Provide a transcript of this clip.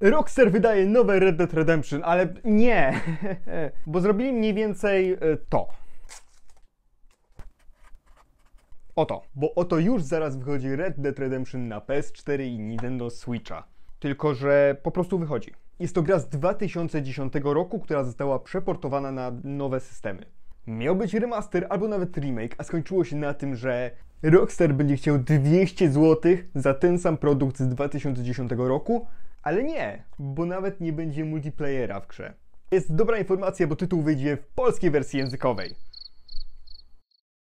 Rockstar wydaje nowe Red Dead Redemption, ale nie, bo zrobili mniej więcej e, to. Oto, bo oto już zaraz wychodzi Red Dead Redemption na PS4 i Nintendo Switcha. Tylko, że po prostu wychodzi. Jest to gra z 2010 roku, która została przeportowana na nowe systemy. Miał być remaster albo nawet remake, a skończyło się na tym, że Rockstar będzie chciał 200 zł za ten sam produkt z 2010 roku, ale nie, bo nawet nie będzie multiplayera w grze. Jest dobra informacja, bo tytuł wyjdzie w polskiej wersji językowej.